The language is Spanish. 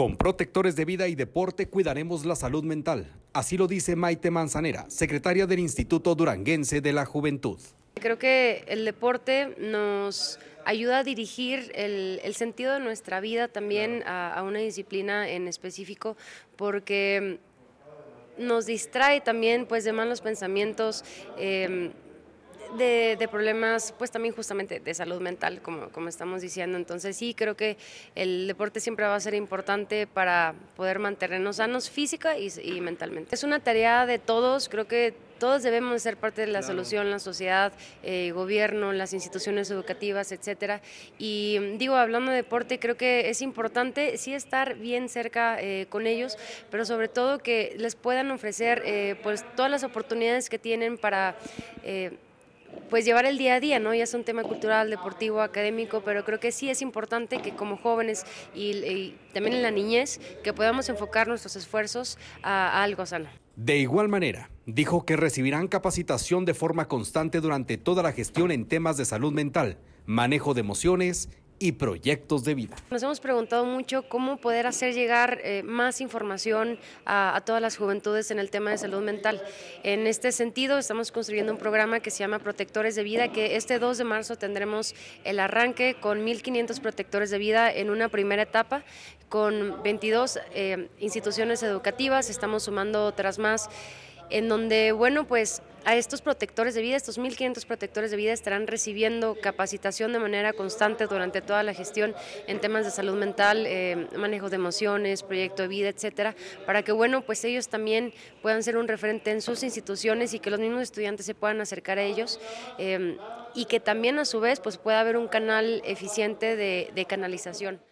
Con protectores de vida y deporte cuidaremos la salud mental. Así lo dice Maite Manzanera, secretaria del Instituto Duranguense de la Juventud. Creo que el deporte nos ayuda a dirigir el, sentido de nuestra vida también a, una disciplina en específico, porque nos distrae también pues de malos pensamientos. Em, de, problemas, pues también justamente de salud mental, como, como estamos diciendo. Entonces sí, creo que el deporte siempre va a ser importante para poder mantenernos sanos física y, mentalmente. Es una tarea de todos, creo que todos debemos ser parte de la solución, la sociedad, eh, el gobierno, las instituciones educativas, etcétera. Y digo, hablando de deporte, creo que es importante sí estar bien cerca eh, con ellos, pero sobre todo que les puedan ofrecer eh, pues todas las oportunidades que tienen para pues llevar el día a día, ¿no? Ya es un tema cultural, deportivo, académico, pero creo que sí es importante que como jóvenes y, también en la niñez, que podamos enfocar nuestros esfuerzos a algo sano. De igual manera, dijo que recibirán capacitación de forma constante durante toda la gestión en temas de salud mental, manejo de emociones y proyectos de vida. Nos hemos preguntado mucho cómo poder hacer llegar eh, más información a, todas las juventudes en el tema de salud mental. En este sentido, estamos construyendo un programa que se llama Protectores de Vida, que este 2 de marzo tendremos el arranque con 1.500 protectores de vida en una primera etapa con 22 eh, instituciones educativas, estamos sumando otras más en donde, bueno, pues a estos protectores de vida, estos 1.500 protectores de vida estarán recibiendo capacitación de manera constante durante toda la gestión en temas de salud mental, eh, manejo de emociones, proyecto de vida, etcétera, para que bueno, pues ellos también puedan ser un referente en sus instituciones y que los mismos estudiantes se puedan acercar a ellos eh, y que también a su vez pues pueda haber un canal eficiente de canalización.